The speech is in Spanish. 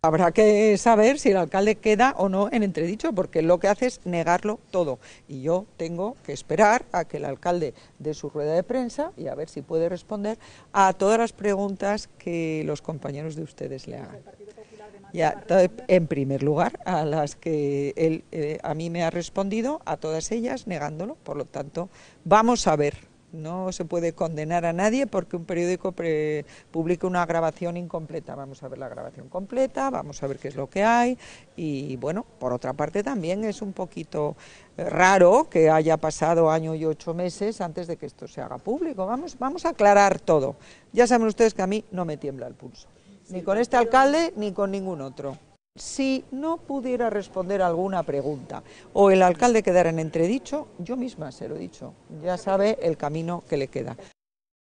Habrá que saber si el alcalde queda o no en entredicho, porque lo que hace es negarlo todo. Y yo tengo que esperar a que el alcalde dé su rueda de prensa y a ver si puede responder a todas las preguntas que los compañeros de ustedes le hagan. Ya, eh, en primer lugar, a las que él eh, a mí me ha respondido, a todas ellas negándolo. Por lo tanto, vamos a ver. No se puede condenar a nadie porque un periódico publica una grabación incompleta. Vamos a ver la grabación completa, vamos a ver qué es lo que hay. Y bueno, por otra parte también es un poquito eh, raro que haya pasado año y ocho meses antes de que esto se haga público. Vamos, vamos a aclarar todo. Ya saben ustedes que a mí no me tiembla el pulso. Ni con este alcalde ni con ningún otro. Si no pudiera responder alguna pregunta o el alcalde quedara en entredicho, yo misma se lo he dicho, ya sabe el camino que le queda.